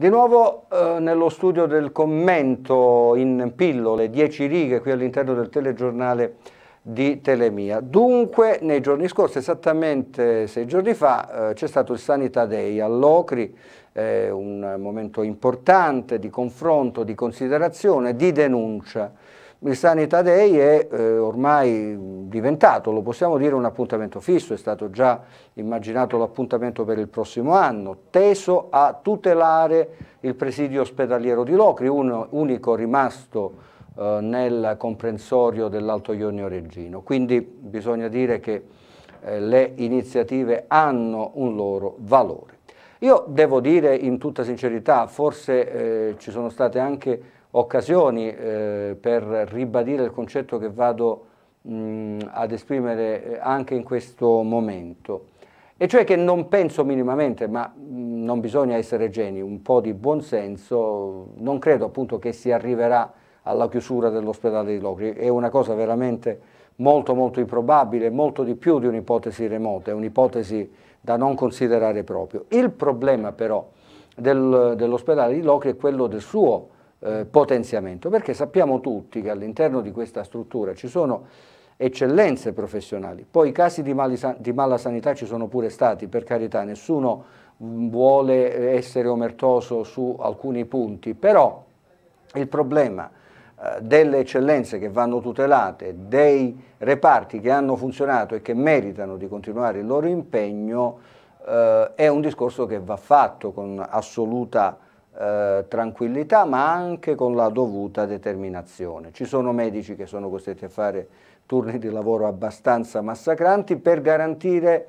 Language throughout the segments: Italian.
Di nuovo eh, nello studio del commento in pillole, 10 righe qui all'interno del telegiornale di Telemia. Dunque, nei giorni scorsi, esattamente sei giorni fa, eh, c'è stato il Sanità Day all'Ocri, eh, un momento importante di confronto, di considerazione, di denuncia il Sanità Day è eh, ormai diventato, lo possiamo dire, un appuntamento fisso, è stato già immaginato l'appuntamento per il prossimo anno, teso a tutelare il presidio ospedaliero di Locri, uno, unico rimasto eh, nel comprensorio dell'Alto Ionio Reggino. Quindi bisogna dire che eh, le iniziative hanno un loro valore. Io devo dire in tutta sincerità, forse eh, ci sono state anche occasioni eh, per ribadire il concetto che vado mh, mm, ad esprimere eh, anche in questo momento. E cioè che non penso minimamente, ma mh, mm, non bisogna essere geni, un po' di buonsenso, non credo appunto che si arriverà alla chiusura dell'ospedale di Locri, è una cosa veramente molto molto improbabile, molto di più di un'ipotesi remota, è un'ipotesi da non considerare proprio. Il problema però del, dell'ospedale di Locri è quello del suo eh, potenziamento, perché sappiamo tutti che all'interno di questa struttura ci sono eccellenze professionali, poi casi di, malisa- di mala sanità ci sono pure stati, per carità, nessuno mm, vuole eh, essere omertoso su alcuni punti, però il problema eh, delle eccellenze che vanno tutelate, dei reparti che hanno funzionato e che meritano di continuare il loro impegno, eh, è un discorso che va fatto con assoluta eh, tranquillità ma anche con la dovuta determinazione. Ci sono medici che sono costretti a fare turni di lavoro abbastanza massacranti per garantire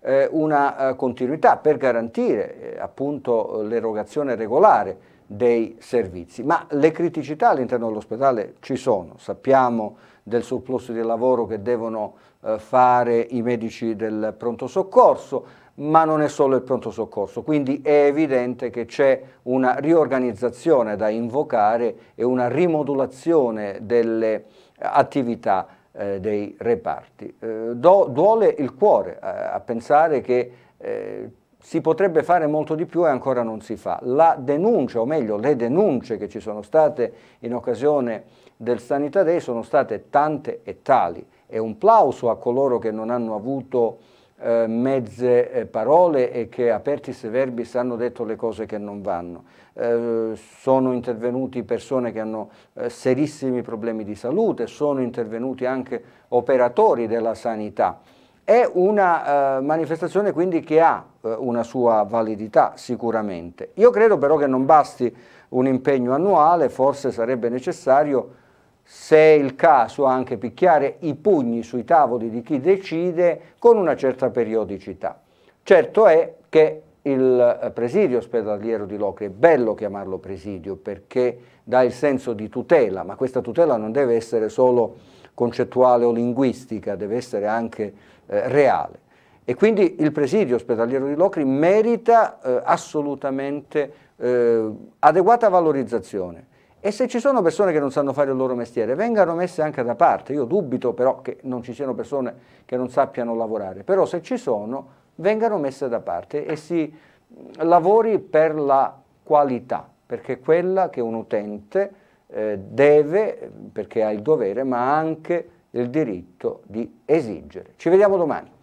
eh, una eh, continuità, per garantire eh, appunto l'erogazione regolare dei servizi. Ma le criticità all'interno dell'ospedale ci sono, sappiamo del surplus di lavoro che devono eh, fare i medici del pronto soccorso, ma non è solo il pronto soccorso, quindi è evidente che c'è una riorganizzazione da invocare e una rimodulazione delle attività eh, dei reparti. Eh, do, duole il cuore eh, a pensare che eh, si potrebbe fare molto di più e ancora non si fa. La denuncia, o meglio le denunce che ci sono state in occasione del Sanità Day sono state tante e tali. E un plauso a coloro che non hanno avuto eh, mezze eh, parole e che apertis verbis hanno detto le cose che non vanno. Eh, sono intervenuti persone che hanno eh, serissimi problemi di salute, sono intervenuti anche operatori della sanità. È una eh, manifestazione quindi che ha eh, una sua validità sicuramente. Io credo però che non basti un impegno annuale, forse sarebbe necessario, se è il caso, anche picchiare i pugni sui tavoli di chi decide con una certa periodicità. Certo è che il eh, presidio ospedaliero di Locri, è bello chiamarlo presidio perché dà il senso di tutela, ma questa tutela non deve essere solo concettuale o linguistica, deve essere anche eh, reale. E quindi il presidio ospedaliero di Locri merita eh, assolutamente eh, adeguata valorizzazione. E se ci sono persone che non sanno fare il loro mestiere, vengano messe anche da parte. Io dubito però che non ci siano persone che non sappiano lavorare, però se ci sono, vengano messe da parte e si lavori per la qualità, perché è quella che un utente eh, deve, perché ha il dovere, ma anche il diritto di esigere. Ci vediamo domani.